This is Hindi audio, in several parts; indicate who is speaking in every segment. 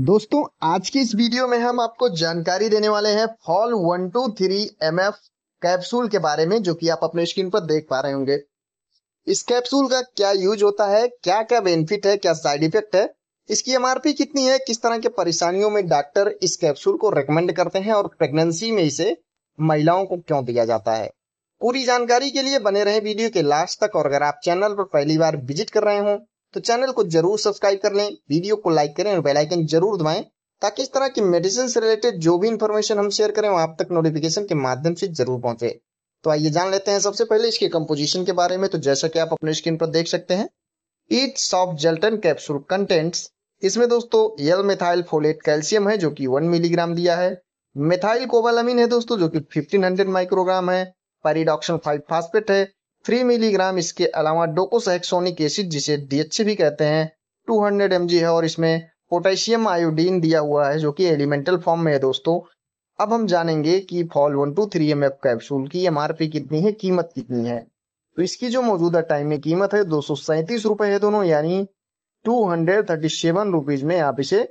Speaker 1: दोस्तों आज की इस वीडियो में हम आपको जानकारी देने वाले हैं Fol one two three M F capsule के बारे में जो कि आप अपने स्क्रीन पर देख पा रहे होंगे इस कैप्सूल का क्या यूज होता है क्या क्या बेनिफिट है क्या साइड इफेक्ट है इसकी एमआरपी कितनी है किस तरह के परेशानियों में डॉक्टर इस कैप्सूल को रिकमेंड करते हैं और प्रेगनेंसी में इसे महिलाओं को क्यों दिया जाता है पूरी जानकारी के लिए बने रहे वीडियो के लास्ट तक और अगर आप चैनल पर पहली बार विजिट कर रहे हो तो चैनल को जरूर सब्सक्राइब कर लें वीडियो को लाइक करें और बेलाइकन जरूर दबाएं ताकि इस तरह की मेडिसिन से रिलेटेड जो भी इन्फॉर्मेशन हम शेयर करें वो आप तक नोटिफिकेशन के माध्यम से जरूर पहुंचे तो आइए जान लेते हैं सबसे पहले इसके कंपोजिशन के बारे में तो जैसा कि आप अपने स्क्रीन पर देख सकते हैं ईट सॉफ्ट जेल्टन कैप्सूल कंटेंट्स इसमें दोस्तों यल मिथाइल फोलेट कैल्शियम है जो कि वन मिलीग्राम दिया है मिथाइल कोबालमिन है दोस्तों जो कि 1500 माइक्रोग्राम है पेरिडॉक्शन फाइव फास्फेट है थ्री मिलीग्राम इसके अलावा एक्सोनिक एसिड जिसे डी भी कहते हैं 200 एमजी है और इसमें पोटेशियम आयोडीन दिया हुआ है जो कि एलिमेंटल फॉर्म में है दोस्तों अब हम जानेंगे कि Fol one two three M capsule की एम कितनी है कीमत कितनी है तो इसकी जो मौजूदा टाइम में कीमत है दो सौ सैंतीस है दोनों यानी two hundred thirty seven rupees में आप इसे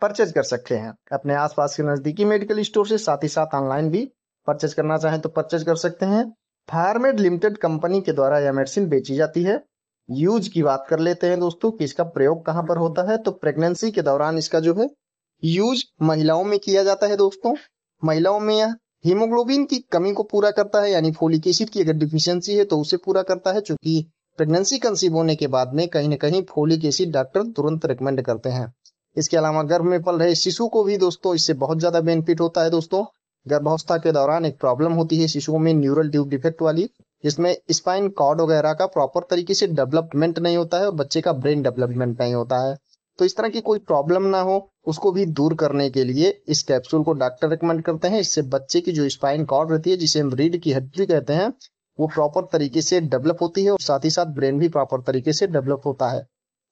Speaker 1: परचेज कर सकते हैं अपने आसपास के नज़दीकी मेडिकल स्टोर से साथ ही साथ ऑनलाइन भी परचेज करना चाहें तो परचेज कर सकते हैं फार्मेड लिमिटेड कंपनी के द्वारा यह मेडिसिन बेची जाती है यूज की बात कर लेते हैं दोस्तों कि इसका प्रयोग कहाँ पर होता है तो प्रेगनेंसी के दौरान इसका जो है यूज महिलाओं में किया जाता है दोस्तों महिलाओं में यह हीमोग्लोबिन की कमी को पूरा करता है यानी फोलिक एसिड की अगर डिफिशियंसी है तो उसे पूरा करता है चूंकि प्रेगनेंसी कंसीव होने के बाद में कहीं ना कहीं फोलिक एसिड डॉक्टर तुरंत रिकमेंड करते हैं इसके अलावा गर्भ में पल रहे शिशु को भी दोस्तों इससे बहुत ज्यादा बेनिफिट होता है दोस्तों गर्भावस्था के दौरान एक प्रॉब्लम होती है शिशुओं में न्यूरल ट्यूब डिफेक्ट वाली जिसमें स्पाइन कॉर्ड वगैरह का प्रॉपर तरीके से डेवलपमेंट नहीं होता है और बच्चे का ब्रेन डेवलपमेंट नहीं होता है तो इस तरह की कोई प्रॉब्लम ना हो उसको भी दूर करने के लिए इस कैप्सूल को डॉक्टर रिकमेंड करते हैं इससे बच्चे की जो स्पाइन कॉर्ड रहती है जिसे हम रीढ़ की हड्डी कहते हैं वो प्रॉपर तरीके से डेवलप होती है और साथ ही साथ ब्रेन भी प्रॉपर तरीके से डेवलप होता है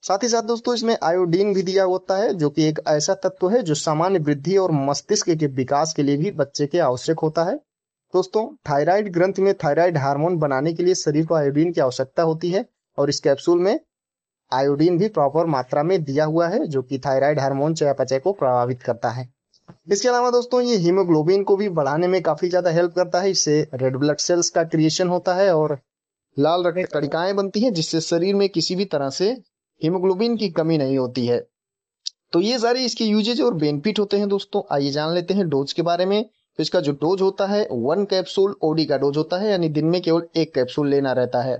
Speaker 1: साथ ही साथ दोस्तों इसमें आयोडीन भी दिया होता है जो कि एक ऐसा तत्व है जो सामान्य वृद्धि और मस्तिष्क के विकास के लिए भी बच्चे के आवश्यक होता है दोस्तों थायराइड ग्रंथ में थायराइड हार्मोन बनाने के लिए शरीर को आयोडीन की आवश्यकता होती है और इस कैप्सूल में आयोडीन भी प्रॉपर मात्रा में दिया हुआ है जो कि थायराइड हार्मोन चयापचय को प्रभावित करता है इसके अलावा दोस्तों ये हीमोग्लोबिन को भी बढ़ाने में काफी ज्यादा हेल्प करता है इससे रेड ब्लड सेल्स का क्रिएशन होता है और लाल रक्त कणिकाएं बनती हैं जिससे शरीर में किसी भी तरह से हीमोग्लोबिन की कमी नहीं होती है तो ये सारे इसके यूजेज और बेनिफिट होते हैं दोस्तों आइए जान लेते हैं डोज के बारे में तो इसका जो डोज होता है वन कैप्सूल ओडी का डोज होता है यानी दिन में केवल एक कैप्सूल लेना रहता है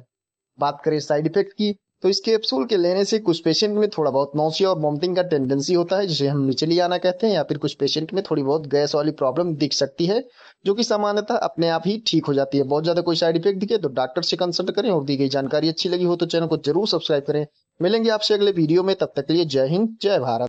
Speaker 1: बात करें साइड इफेक्ट की तो इस कैप्सूल के लेने से कुछ पेशेंट में थोड़ा बहुत नौसिया और वॉमिटिंग का टेंडेंसी होता है जिसे हम निचली आना कहते हैं या फिर कुछ पेशेंट में थोड़ी बहुत गैस वाली प्रॉब्लम दिख सकती है जो कि सामान्यतः अपने आप ही ठीक हो जाती है बहुत ज़्यादा कोई साइड इफेक्ट दिखे तो डॉक्टर से कंसल्ट करें और दी गई जानकारी अच्छी लगी हो तो चैनल को जरूर सब्सक्राइब करें मिलेंगे आपसे अगले वीडियो में तब तक के लिए जय हिंद जय भारत